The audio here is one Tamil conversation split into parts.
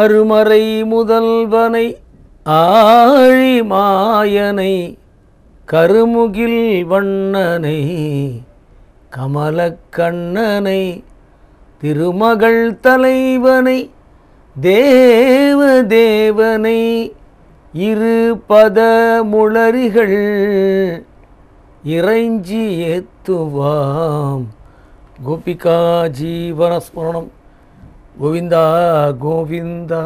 அருமறை முதல்வனை ஆழி மாயனை கருமுகில் வண்ணனை கமலக்கண்ணனை திருமகள் தலைவனை தேவ தேவனை இரு பத முளரிகள் இறைஞ்சி ஏத்துவாம் கோபிகா ஜீவனஸ்மரணம் கோவிந்தா கோவிந்தா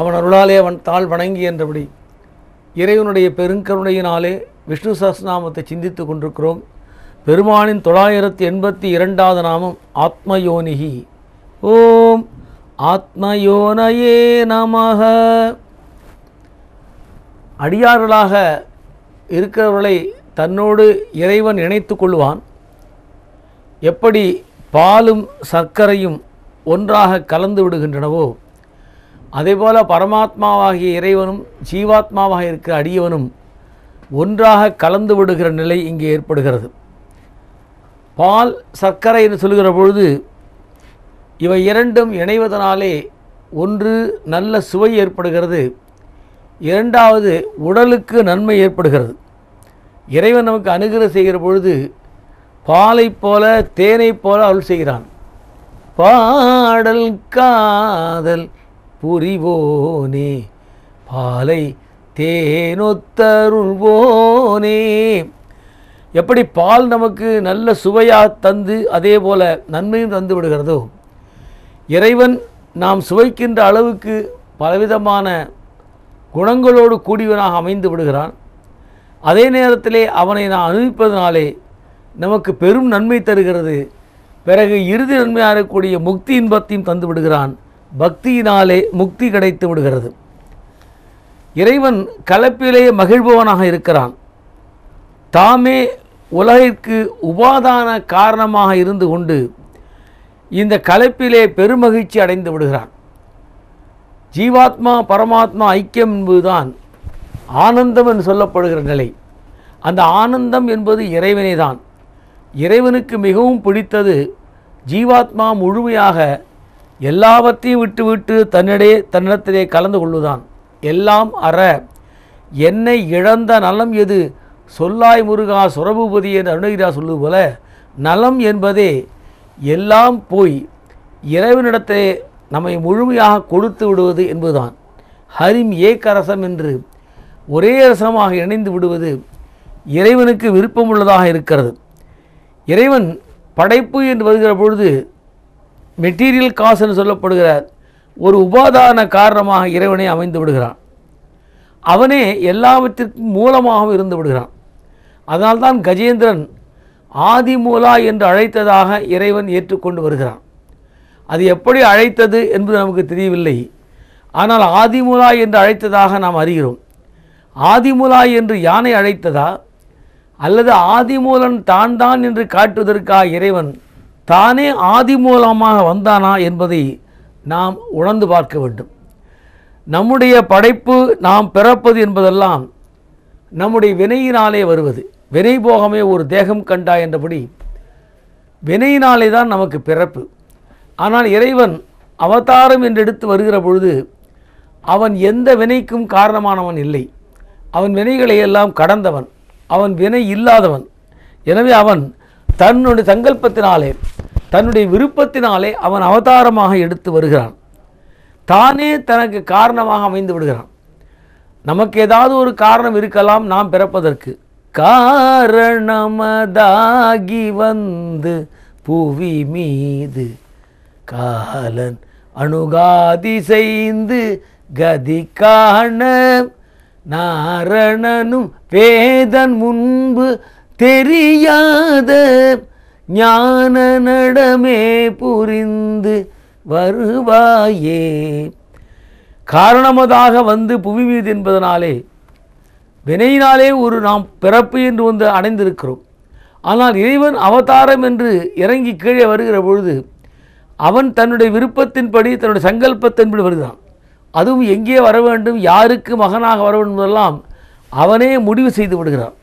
அவன் அருளாலே அவன் தாழ் வணங்கி என்றபடி இறைவனுடைய பெருங்கருணையினாலே விஷ்ணு சஹஸ்நாமத்தை சிந்தித்து கொண்டிருக்கிறோம் பெருமானின் தொள்ளாயிரத்தி எண்பத்தி இரண்டாவது நாமம் ஆத்மயோனிகி ஓம் ஆத்மயோனையே நமக அடியார்களாக இருக்கிறவர்களை தன்னோடு இறைவன் இணைத்து கொள்வான் எப்படி பாலும் சர்க்கரையும் ஒன்றாக கலந்து விடுகின்றனவோ அதேபோல பரமாத்மாவாகிய இறைவனும் ஜீவாத்மாவாக இருக்கிற அடியவனும் ஒன்றாக கலந்து விடுகிற நிலை இங்கே ஏற்படுகிறது பால் சர்க்கரை என்று சொல்கிற பொழுது இவை இரண்டும் இணைவதனாலே ஒன்று நல்ல சுவை ஏற்படுகிறது இரண்டாவது உடலுக்கு நன்மை ஏற்படுகிறது இறைவன் நமக்கு அனுகிரகம் செய்கிற பொழுது பாலைப் போல தேனைப் போல அருள் செய்கிறான் பாடல் காதல் புரிவோனே பாலை தேனொத்தருள்வோனே எப்படி பால் நமக்கு நல்ல சுவையாக தந்து அதே போல நன்மையும் தந்து விடுகிறதோ இறைவன் நாம் சுவைக்கின்ற அளவுக்கு பலவிதமான குணங்களோடு கூடியவனாக அமைந்து விடுகிறான் அதே நேரத்திலே அவனை நான் அனுபவிப்பதனாலே நமக்கு பெரும் நன்மை தருகிறது பிறகு இறுதி நன்மையாக இருக்கக்கூடிய முக்தி இன்பத்தையும் தந்து விடுகிறான் பக்தியினாலே முக்தி கிடைத்து விடுகிறது இறைவன் கலப்பிலேயே மகிழ்பவனாக இருக்கிறான் தாமே உலகிற்கு உபாதான காரணமாக இருந்து கொண்டு இந்த கலப்பிலே பெருமகிழ்ச்சி அடைந்து விடுகிறான் ஜீவாத்மா பரமாத்மா ஐக்கியம் என்பதுதான் ஆனந்தம் என்று சொல்லப்படுகிற நிலை அந்த ஆனந்தம் என்பது இறைவனே தான் இறைவனுக்கு மிகவும் பிடித்தது ஜீவாத்மா முழுமையாக எல்லாவற்றையும் விட்டுவிட்டு தன்னிடையே தன்னிடத்திலே கலந்து கொள்ளுதான் எல்லாம் அற என்னை இழந்த நலம் எது சொல்லாய் முருகா சுரபூபதி என்று அருணகிரா சொல்லு போல நலம் என்பதே எல்லாம் போய் இறைவனிடத்தை நம்மை முழுமையாக கொடுத்து விடுவது என்பதுதான் ஹரிம் ஏக்கரசம் என்று ஒரே ரசமாக இணைந்து விடுவது இறைவனுக்கு விருப்பமுள்ளதாக இருக்கிறது இறைவன் படைப்பு என்று வருகிற பொழுது மெட்டீரியல் காசுன்னு சொல்லப்படுகிற ஒரு உபாதான காரணமாக இறைவனை அமைந்து விடுகிறான் அவனே எல்லாவற்றிற்கும் மூலமாகவும் இருந்து விடுகிறான் அதனால்தான் கஜேந்திரன் ஆதி மூலா என்று அழைத்ததாக இறைவன் ஏற்றுக்கொண்டு வருகிறான் அது எப்படி அழைத்தது என்பது நமக்கு தெரியவில்லை ஆனால் ஆதிமுலா என்று அழைத்ததாக நாம் அறிகிறோம் ஆதிமுலா என்று யானை அழைத்ததா அல்லது ஆதிமூலன் தான் தான் என்று காட்டுவதற்காக இறைவன் தானே ஆதிமூலமாக வந்தானா என்பதை நாம் உணர்ந்து பார்க்க வேண்டும் நம்முடைய படைப்பு நாம் பிறப்பது என்பதெல்லாம் நம்முடைய வினையினாலே வருவது வினை போகமே ஒரு தேகம் கண்டா என்றபடி வினையினாலே தான் நமக்கு பிறப்பு ஆனால் இறைவன் அவதாரம் என்று எடுத்து வருகிற பொழுது அவன் எந்த வினைக்கும் காரணமானவன் இல்லை அவன் வினைகளை எல்லாம் கடந்தவன் அவன் வினை இல்லாதவன் எனவே அவன் தன்னுடைய சங்கல்பத்தினாலே தன்னுடைய விருப்பத்தினாலே அவன் அவதாரமாக எடுத்து வருகிறான் தானே தனக்கு காரணமாக அமைந்து விடுகிறான் நமக்கு ஏதாவது ஒரு காரணம் இருக்கலாம் நாம் பிறப்பதற்கு காரணமதாகி வந்து புவி மீது காலன் அணுகாதி செய்து கதி காண நாரணனும் வேதன் முன்பு தெரியாத ஞான நடமே புரிந்து வருவாயே காரணமதாக வந்து புவி மீது என்பதனாலே வினையினாலே ஒரு நாம் பிறப்பு என்று வந்து அடைந்திருக்கிறோம் ஆனால் இறைவன் அவதாரம் என்று இறங்கி கீழே வருகிற பொழுது அவன் தன்னுடைய விருப்பத்தின்படி தன்னுடைய சங்கல்பத்தின்படி வருகிறான் அதுவும் எங்கே வர வேண்டும் யாருக்கு மகனாக வர வேண்டும் என்பதெல்லாம் அவனே முடிவு செய்து விடுகிறான்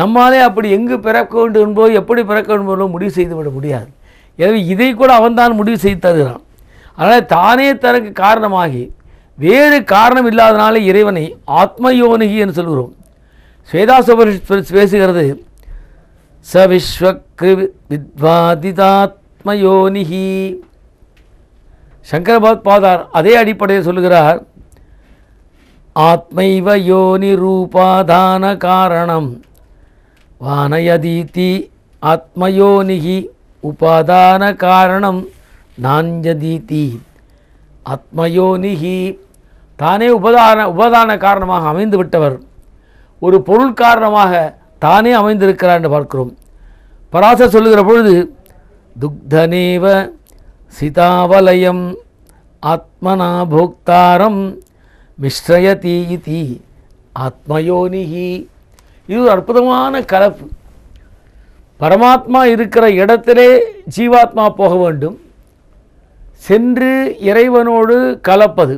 நம்மாலே அப்படி எங்கு பிறக்க வேண்டும் என்போ எப்படி பிறக்க வேண்டும் முடிவு செய்து விட முடியாது எனவே இதை கூட அவன்தான் முடிவு செய்து தருகிறான் அதனால் தானே தனக்கு காரணமாகி வேறு காரணம் இல்லாதனாலே இறைவனை ஆத்மயோனிகி என்று சொல்கிறோம் ஸ்வேதாசுபரிஷ் பேசுகிறது ச விஸ்வக்ரு வித்வாதிதாத்மயோனிகி சங்கரபாத் பாதார் அதே அடிப்படையில் சொல்கிறார் ஆத்மைவ யோனி ரூபாதான காரணம் வானயதீதி ஆத்மயோனிகி உபாதான காரணம் நாஞ்சதீதி ஆத்மயோனிகி தானே உபதான உபதான காரணமாக அமைந்து விட்டவர் ஒரு பொருள் காரணமாக தானே அமைந்திருக்கிறார் என்று பார்க்கிறோம் பராசர் சொல்லுகிற பொழுது துக்தனேவ சிதாவலயம் ஆத்மனா போக்தாரம் மிஸ்ரயதி இதி ஆத்மயோனிகி இது ஒரு அற்புதமான கலப்பு பரமாத்மா இருக்கிற இடத்திலே ஜீவாத்மா போக வேண்டும் சென்று இறைவனோடு கலப்பது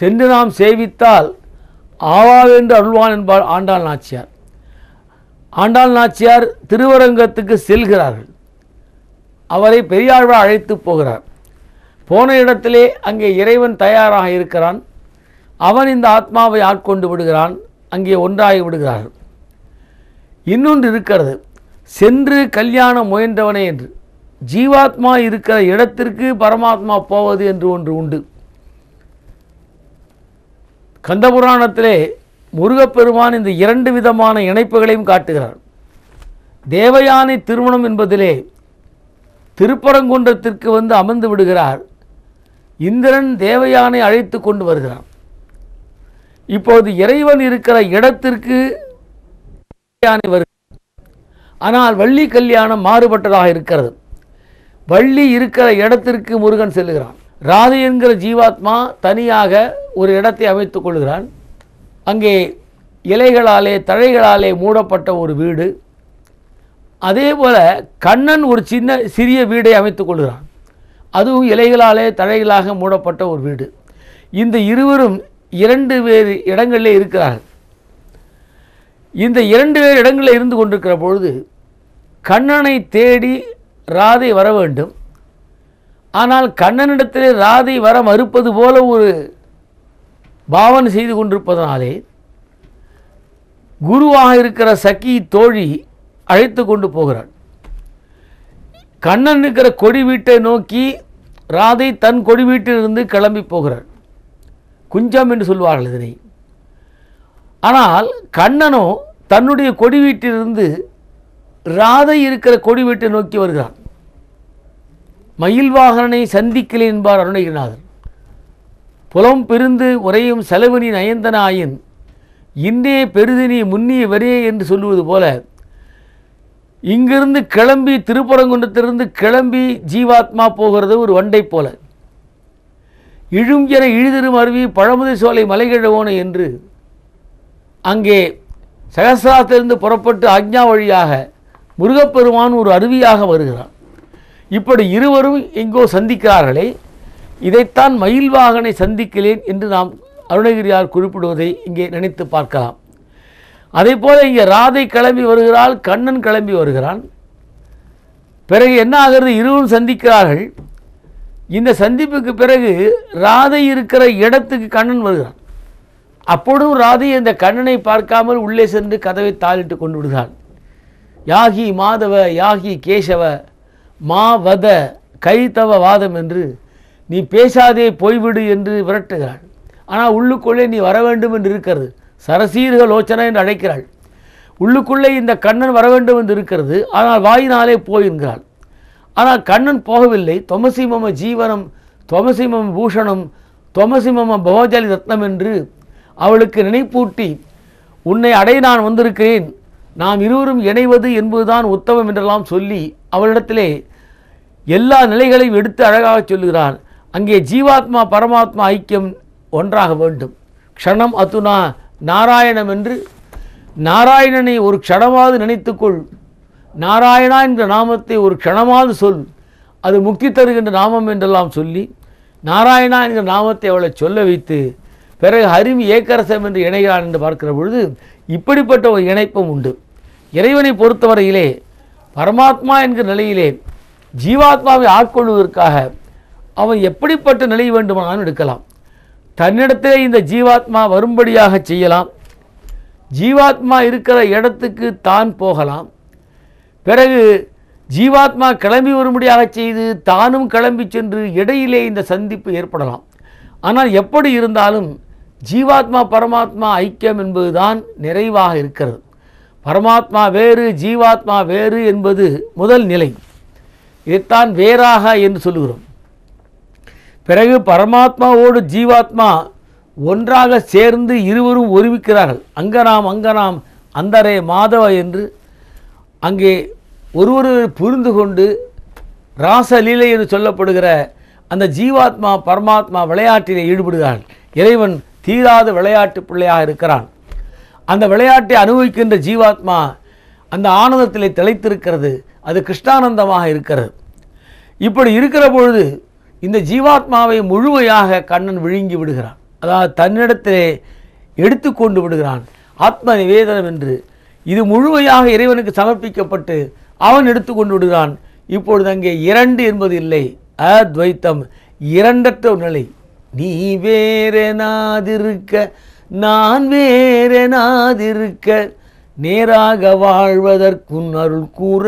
சென்று நாம் சேவித்தால் ஆவாவென்று அருள்வான் என்பார் ஆண்டாள் நாச்சியார் ஆண்டாள் நாச்சியார் திருவரங்கத்துக்கு செல்கிறார்கள் அவரை பெரியாழ்வார் அழைத்து போகிறார் போன இடத்திலே அங்கே இறைவன் தயாராக இருக்கிறான் அவன் இந்த ஆத்மாவை ஆட்கொண்டு விடுகிறான் அங்கே ஒன்றாகி விடுகிறார்கள் இன்னொன்று இருக்கிறது சென்று கல்யாணம் முயன்றவனே என்று ஜீவாத்மா இருக்கிற இடத்திற்கு பரமாத்மா போவது என்று ஒன்று உண்டு கந்தபுராணத்திலே முருகப்பெருமான் இந்த இரண்டு விதமான இணைப்புகளையும் காட்டுகிறார் தேவயானை திருமணம் என்பதிலே திருப்பரங்குன்றத்திற்கு வந்து அமர்ந்து விடுகிறார் இந்திரன் தேவயானை அழைத்து கொண்டு வருகிறான் இப்போது இறைவன் இருக்கிற இடத்திற்கு யானை வருகிறான் ஆனால் வள்ளி கல்யாணம் மாறுபட்டதாக இருக்கிறது வள்ளி இருக்கிற இடத்திற்கு முருகன் செல்லுகிறான் ராதை என்கிற ஜீவாத்மா தனியாக ஒரு இடத்தை அமைத்துக் கொள்கிறான் அங்கே இலைகளாலே தழைகளாலே மூடப்பட்ட ஒரு வீடு அதே போல் கண்ணன் ஒரு சின்ன சிறிய வீடை அமைத்துக் கொள்கிறான் அதுவும் இலைகளாலே தழைகளாக மூடப்பட்ட ஒரு வீடு இந்த இருவரும் இரண்டு வேறு இடங்களில் இருக்கிறார்கள் இந்த இரண்டு வேறு இடங்களில் இருந்து கொண்டிருக்கிற பொழுது கண்ணனை தேடி ராதை வர வேண்டும் ஆனால் கண்ணனிடத்திலே ராதை வர மறுப்பது போல ஒரு பாவனை செய்து கொண்டிருப்பதனாலே குருவாக இருக்கிற சக்கி தோழி அழைத்து கொண்டு போகிறான் கண்ணன் இருக்கிற கொடி வீட்டை நோக்கி ராதை தன் கொடி வீட்டிலிருந்து கிளம்பி போகிறாள் குஞ்சம் என்று சொல்வார்கள் இதனை ஆனால் கண்ணனோ தன்னுடைய கொடி வீட்டிலிருந்து ராதை இருக்கிற கொடி வீட்டை நோக்கி வருகிறான் மயில்வாகனனை சந்திக்கலை என்பார் அருணகிரிநாதர் புலம் பிரிந்து உரையும் செலவினி நயந்தனாயின் இன்னே பெருதினி முன்னிய வரையே என்று சொல்லுவது போல இங்கிருந்து கிளம்பி திருப்பரங்குன்றத்திலிருந்து கிளம்பி ஜீவாத்மா போகிறது ஒரு வண்டை போல இழும் என இழுதிரும் அருவி பழமுதி சோலை மலைகிழவோனு என்று அங்கே சகசிராத்திலிருந்து புறப்பட்டு அக்ஞா வழியாக முருகப்பெருமான் ஒரு அருவியாக வருகிறான் இப்படி இருவரும் எங்கோ சந்திக்கிறார்களே இதைத்தான் மயில்வாகனை சந்திக்கிறேன் என்று நாம் அருணகிரியார் குறிப்பிடுவதை இங்கே நினைத்து பார்க்கலாம் அதே போல் இங்கே ராதை கிளம்பி வருகிறாள் கண்ணன் கிளம்பி வருகிறான் பிறகு என்ன ஆகிறது இருவரும் சந்திக்கிறார்கள் இந்த சந்திப்புக்கு பிறகு ராதை இருக்கிற இடத்துக்கு கண்ணன் வருகிறான் அப்பொழுதும் ராதை இந்த கண்ணனை பார்க்காமல் உள்ளே சென்று கதவை தாளிட்டு கொண்டு விடுகிறான் யாகி மாதவ யாகி கேசவ மா வத வாதம் என்று நீ பேசாதே போய்விடு என்று விரட்டுகிறாள் ஆனால் உள்ளுக்குள்ளே நீ வர வேண்டும் என்று இருக்கிறது சரசீர்க லோச்சனா என்று அழைக்கிறாள் உள்ளுக்குள்ளே இந்த கண்ணன் வர வேண்டும் என்று இருக்கிறது ஆனால் வாயினாலே போயிருக்கிறாள் ஆனால் கண்ணன் போகவில்லை தொமசிமம ஜீவனம் தொமசிமம பூஷணம் தொமசிமம பவஜாலி ரத்னம் என்று அவளுக்கு நினைப்பூட்டி உன்னை அடைய நான் வந்திருக்கிறேன் நாம் இருவரும் இணைவது என்பதுதான் உத்தமம் என்றெல்லாம் சொல்லி அவளிடத்திலே எல்லா நிலைகளையும் எடுத்து அழகாக சொல்லுகிறான் அங்கே ஜீவாத்மா பரமாத்மா ஐக்கியம் ஒன்றாக வேண்டும் க்ஷணம் அத்துனா நாராயணம் என்று நாராயணனை ஒரு க்ஷணமாவது நினைத்துக்கொள் நாராயணா என்ற நாமத்தை ஒரு க்ஷணமாவது சொல் அது முக்தி தருகின்ற நாமம் என்றெல்லாம் சொல்லி நாராயணா என்கிற நாமத்தை அவளை சொல்ல வைத்து பிறகு அருவி ஏக்கரசம் என்று இணைகிறான் என்று பார்க்கிற பொழுது இப்படிப்பட்ட ஒரு இணைப்பும் உண்டு இறைவனை பொறுத்தவரையிலே பரமாத்மா என்கிற நிலையிலே ஜீவாத்மாவை ஆட்கொள்வதற்காக அவன் எப்படிப்பட்ட நிலை வேண்டுமானாலும் எடுக்கலாம் தன்னிடத்திலே இந்த ஜீவாத்மா வரும்படியாக செய்யலாம் ஜீவாத்மா இருக்கிற இடத்துக்கு தான் போகலாம் பிறகு ஜீவாத்மா கிளம்பி வரும்படியாக செய்து தானும் கிளம்பி சென்று இடையிலே இந்த சந்திப்பு ஏற்படலாம் ஆனால் எப்படி இருந்தாலும் ஜீவாத்மா பரமாத்மா ஐக்கியம் என்பதுதான் நிறைவாக இருக்கிறது பரமாத்மா வேறு ஜீவாத்மா வேறு என்பது முதல் நிலை இதைத்தான் வேறாக என்று சொல்லுகிறோம் பிறகு பரமாத்மாவோடு ஜீவாத்மா ஒன்றாக சேர்ந்து இருவரும் ஒருவிக்கிறார்கள் அங்கனாம் அங்கனாம் அந்தரே மாதவ என்று அங்கே ஒருவர் புரிந்து கொண்டு ராசலீலை என்று சொல்லப்படுகிற அந்த ஜீவாத்மா பரமாத்மா விளையாட்டிலே ஈடுபடுகிறார்கள் இறைவன் தீராத விளையாட்டு பிள்ளையாக இருக்கிறான் அந்த விளையாட்டை அனுபவிக்கின்ற ஜீவாத்மா அந்த ஆனந்தத்திலே திளைத்திருக்கிறது அது கிருஷ்ணானந்தமாக இருக்கிறது இப்படி இருக்கிற பொழுது இந்த ஜீவாத்மாவை முழுமையாக கண்ணன் விழுங்கி விடுகிறான் அதாவது தன்னிடத்திலே எடுத்துக்கொண்டு விடுகிறான் ஆத்ம நிவேதனம் என்று இது முழுமையாக இறைவனுக்கு சமர்ப்பிக்கப்பட்டு அவன் எடுத்துக்கொண்டு விடுகிறான் இப்பொழுது அங்கே இரண்டு என்பது இல்லை அத்வைத்தம் இரண்டற்ற நிலை நீ வேறெனாதிருக்க நான் வேறெனாதிருக்க நேராக வாழ்வதற்குன் அருள் கூற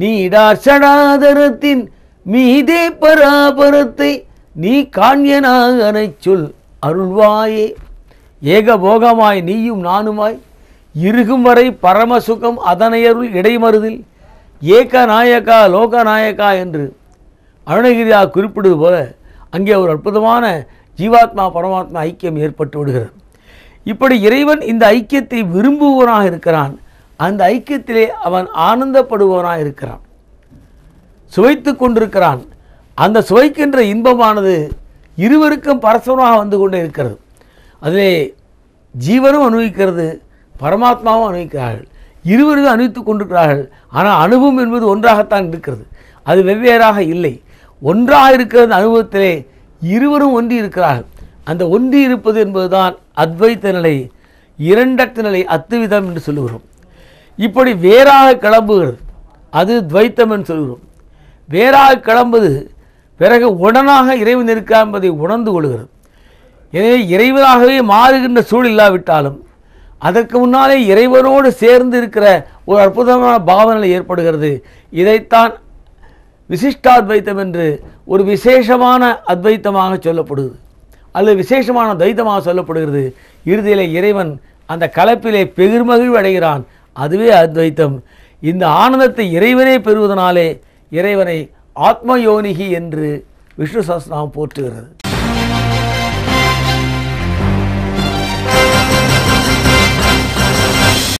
நீடாசடாதரத்தின் மீதே பராபரத்தை நீ காண்யனாகனை சொல் அருள்வாயே ஏகபோகமாய் நீயும் நானுமாய் இருகும் வரை பரமசுகம் அதனையருள் இடைமருதில் ஏக நாயக்கா லோக நாயக்கா என்று அருணகிரியா குறிப்பிடுவது போல அங்கே ஒரு அற்புதமான ஜீவாத்மா பரமாத்மா ஐக்கியம் ஏற்பட்டு விடுகிறது இப்படி இறைவன் இந்த ஐக்கியத்தை விரும்புவனாக இருக்கிறான் அந்த ஐக்கியத்திலே அவன் ஆனந்தப்படுபவனாக இருக்கிறான் சுவைத்து கொண்டிருக்கிறான் அந்த சுவைக்கின்ற இன்பமானது இருவருக்கும் பரஸ்பரமாக வந்து கொண்டே இருக்கிறது அதிலே ஜீவனும் அனுபவிக்கிறது பரமாத்மாவும் அனுபவிக்கிறார்கள் இருவரும் அனுபவித்து கொண்டிருக்கிறார்கள் ஆனால் அனுபவம் என்பது ஒன்றாகத்தான் இருக்கிறது அது வெவ்வேறாக இல்லை ஒன்றாக இருக்கிறது அனுபவத்திலே இருவரும் ஒன்றி இருக்கிறார்கள் அந்த ஒன்றி இருப்பது என்பதுதான் அத்வைத்த நிலை இரண்டத்து நிலை அத்துவிதம் என்று சொல்லுகிறோம் இப்படி வேறாக கிளம்புகிறது அது துவைத்தம் என்று சொல்கிறோம் வேறாக கிளம்புது பிறகு உடனாக இறைவன் இருக்கா என்பதை உணர்ந்து கொள்கிறது எனவே இறைவனாகவே மாறுகின்ற சூழ் இல்லாவிட்டாலும் அதற்கு முன்னாலே இறைவனோடு சேர்ந்து இருக்கிற ஒரு அற்புதமான பாவனை ஏற்படுகிறது இதைத்தான் விசிஷ்டாத்வைத்தம் என்று ஒரு விசேஷமான அத்வைத்தமாக சொல்லப்படுகிறது அல்லது விசேஷமான துவைத்தமாக சொல்லப்படுகிறது இறுதியில் இறைவன் அந்த கலப்பிலே பெருமகிழ்வு அடைகிறான் அதுவே அத்வைத்தம் இந்த ஆனந்தத்தை இறைவனே பெறுவதனாலே இறைவனை ஆத்மயோனிகி என்று விஷ்ணு சாஸ்திரம் போற்றுகிறது